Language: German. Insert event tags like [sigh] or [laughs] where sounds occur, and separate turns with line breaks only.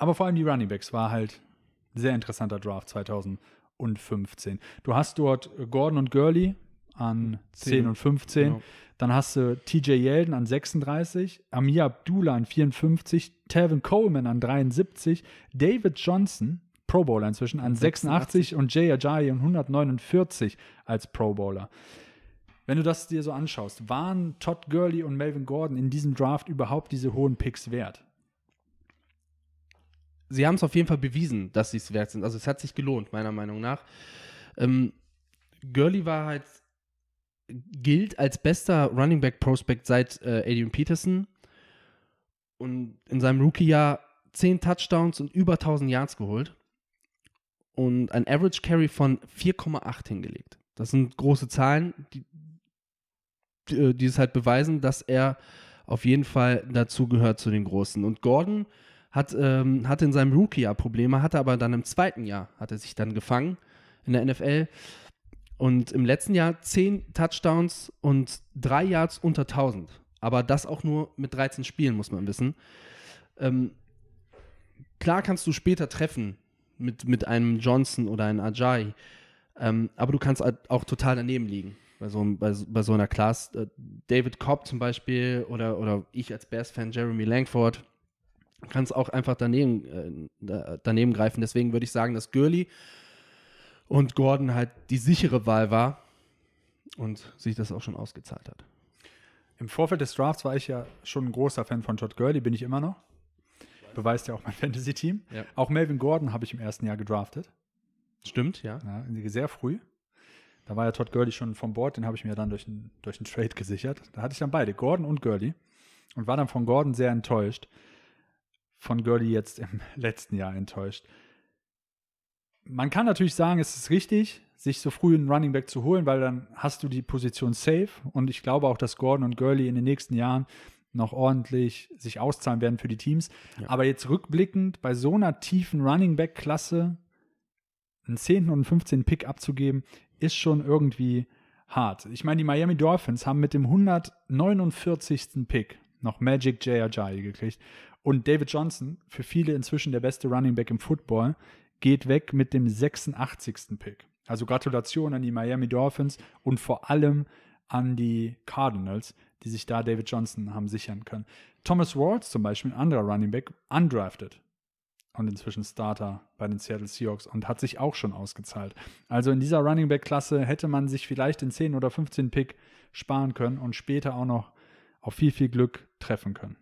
Aber vor allem die Runningbacks war halt ein sehr interessanter Draft 2015. Du hast dort Gordon und Gurley an 10, 10 und 15. Genau. Dann hast du TJ Yeldon an 36, Amir Abdullah an 54, Tevin Coleman an 73, David Johnson, Pro Bowler inzwischen, an 86, 86 und Jay Ajayi an 149 als Pro Bowler. Wenn du das dir so anschaust, waren Todd Gurley und Melvin Gordon in diesem Draft überhaupt diese hohen Picks wert?
sie haben es auf jeden Fall bewiesen, dass sie es wert sind. Also es hat sich gelohnt, meiner Meinung nach. Ähm, Gurley war halt, gilt als bester Running Back Prospect seit äh, Adrian Peterson und in seinem Rookie-Jahr 10 Touchdowns und über 1000 Yards geholt und ein Average Carry von 4,8 hingelegt. Das sind große Zahlen, die, die, äh, die es halt beweisen, dass er auf jeden Fall dazu gehört zu den Großen. Und Gordon, hat, ähm, hatte in seinem Rookie-Jahr Probleme, hatte aber dann im zweiten Jahr, hat er sich dann gefangen in der NFL. Und im letzten Jahr 10 Touchdowns und 3 Yards unter 1000. Aber das auch nur mit 13 Spielen, muss man wissen. Ähm, klar kannst du später treffen mit, mit einem Johnson oder einem Ajay. Ähm, aber du kannst halt auch total daneben liegen. Bei so, bei, bei so einer Class. Äh, David Cobb zum Beispiel oder, oder ich als Bears-Fan Jeremy Langford kann es auch einfach daneben, äh, daneben greifen. Deswegen würde ich sagen, dass Gurley und Gordon halt die sichere Wahl war und sich das auch schon ausgezahlt
hat. Im Vorfeld des Drafts war ich ja schon ein großer Fan von Todd Gurley, bin ich immer noch. Beweist ja auch mein [laughs] Fantasy-Team. Ja. Auch Melvin Gordon habe ich im ersten Jahr gedraftet. Stimmt, ja. ja. Sehr früh. Da war ja Todd Gurley schon vom Board, den habe ich mir dann durch einen durch Trade gesichert. Da hatte ich dann beide, Gordon und Gurley. Und war dann von Gordon sehr enttäuscht, von Gurley jetzt im [laughs] letzten Jahr enttäuscht. Man kann natürlich sagen, es ist richtig, sich so früh einen Running Back zu holen, weil dann hast du die Position safe und ich glaube auch, dass Gordon und Gurley in den nächsten Jahren noch ordentlich sich auszahlen werden für die Teams. Ja. Aber jetzt rückblickend bei so einer tiefen Running Back Klasse einen 10. und 15. Pick abzugeben, ist schon irgendwie hart. Ich meine, die Miami Dolphins haben mit dem 149. Pick noch Magic Jay Ajayi gekriegt. Und David Johnson, für viele inzwischen der beste Running Back im Football, geht weg mit dem 86. Pick. Also Gratulation an die Miami Dolphins und vor allem an die Cardinals, die sich da David Johnson haben sichern können. Thomas Rawls zum Beispiel, ein anderer Running Back, undrafted und inzwischen Starter bei den Seattle Seahawks und hat sich auch schon ausgezahlt. Also in dieser Running Back Klasse hätte man sich vielleicht den 10 oder 15 Pick sparen können und später auch noch auf viel viel Glück treffen können.